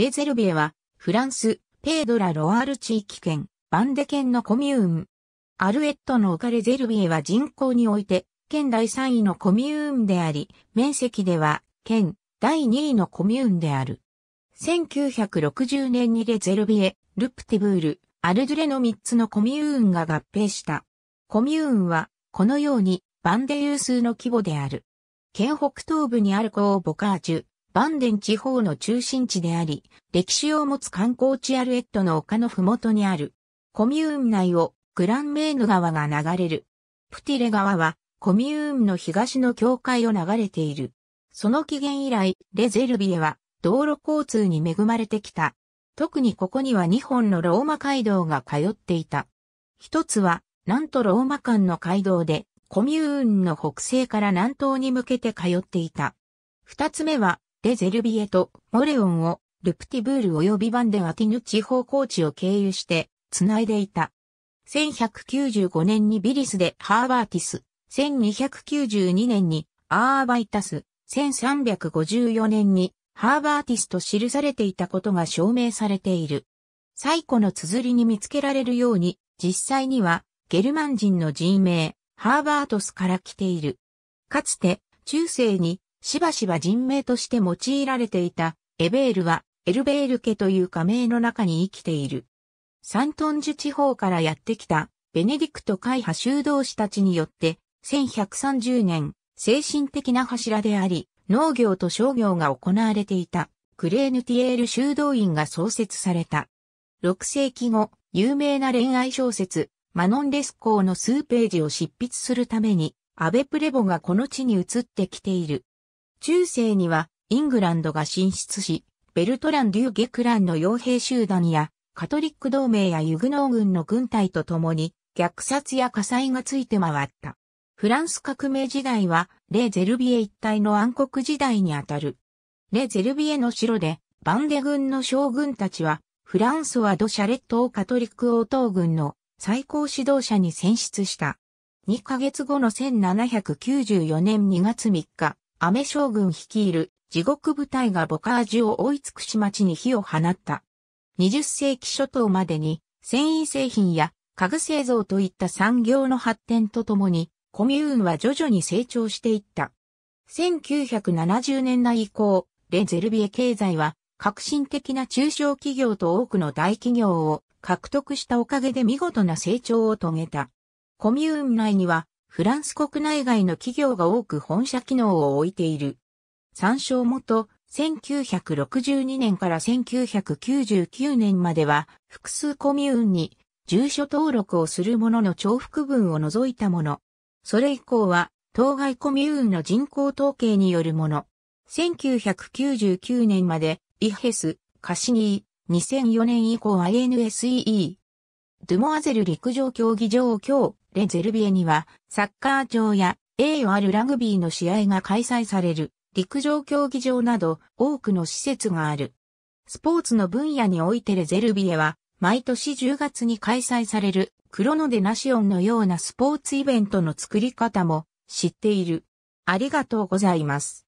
レゼルビエは、フランス、ペードラ・ロアール地域圏、バンデ県のコミューン。アルエットの丘レゼルビエは人口において、県第3位のコミューンであり、面積では、県第2位のコミューンである。1960年にレゼルビエ、ルプティブール、アルドゥレの3つのコミューンが合併した。コミューンは、このように、バンデ有数の規模である。県北東部にあるコーボカージュ、バンデン地方の中心地であり、歴史を持つ観光地アルエットの丘のふもとにある、コミューン内をグランメーヌ川が流れる。プティレ川はコミューンの東の境界を流れている。その起源以来、レゼルビエは道路交通に恵まれてきた。特にここには2本のローマ街道が通っていた。一つは、なんとローマ間の街道で、コミューンの北西から南東に向けて通っていた。二つ目は、レゼルビエとモレオンをルプティブール及びバンデアティヌ地方高地を経由して繋いでいた。1195年にビリスでハーバーティス、1292年にアーバイタス、1354年にハーバーティスと記されていたことが証明されている。最古の綴りに見つけられるように、実際にはゲルマン人の人名、ハーバートスから来ている。かつて中世にしばしば人名として用いられていたエベールはエルベール家という仮名の中に生きている。サントンジュ地方からやってきたベネディクト会派修道士たちによって1130年精神的な柱であり農業と商業が行われていたクレーヌティエール修道院が創設された。6世紀後、有名な恋愛小説マノン・レスコーの数ページを執筆するためにアベプレボがこの地に移ってきている。中世にはイングランドが進出し、ベルトラン・デュー・ゲクランの傭兵集団や、カトリック同盟やユグノー軍の軍隊と共に、虐殺や火災がついて回った。フランス革命時代は、レ・ゼルビエ一帯の暗黒時代にあたる。レ・ゼルビエの城で、バンデ軍の将軍たちは、フランソワ・ド・シャレットカトリック王党軍の最高指導者に選出した。2ヶ月後の1794年2月3日、アメ将軍率いる地獄部隊がボカージュを追い尽くし町に火を放った。20世紀初頭までに繊維製品や家具製造といった産業の発展とともにコミューンは徐々に成長していった。1970年代以降、レ・ゼルビエ経済は革新的な中小企業と多くの大企業を獲得したおかげで見事な成長を遂げた。コミューン内にはフランス国内外の企業が多く本社機能を置いている。参照元、1962年から1999年までは、複数コミューンに住所登録をするものの重複分を除いたもの。それ以降は、当該コミューンの人口統計によるもの。1999年まで、イヘス、カシニー、2004年以降 INSEE、ドゥモアゼル陸上競技場を今日、レ・ゼルビエには、サッカー場や栄誉あるラグビーの試合が開催される、陸上競技場など多くの施設がある。スポーツの分野においてレ・ゼルビエは、毎年10月に開催される、クロノデナシオンのようなスポーツイベントの作り方も知っている。ありがとうございます。